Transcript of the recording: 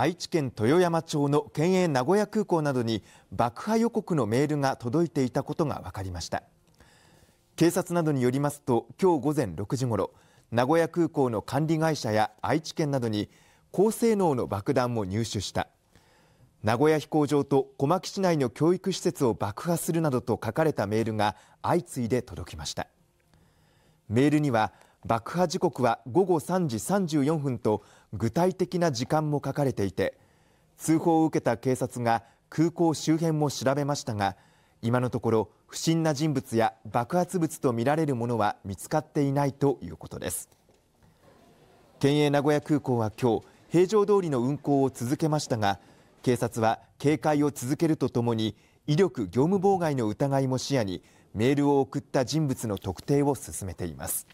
愛知県豊山町の県営名古屋空港などに爆破予告のメールが届いていたことが分かりました警察などによりますと今日午前6時ごろ名古屋空港の管理会社や愛知県などに高性能の爆弾を入手した名古屋飛行場と小牧市内の教育施設を爆破するなどと書かれたメールが相次いで届きましたメールには爆破時刻は午後3時34分と具体的な時間も書かれていて通報を受けた警察が空港周辺も調べましたが今のところ不審な人物や爆発物とみられるものは見つかっていないということです県営名古屋空港は今日平常通りの運航を続けましたが警察は警戒を続けるとともに威力業務妨害の疑いも視野にメールを送った人物の特定を進めています。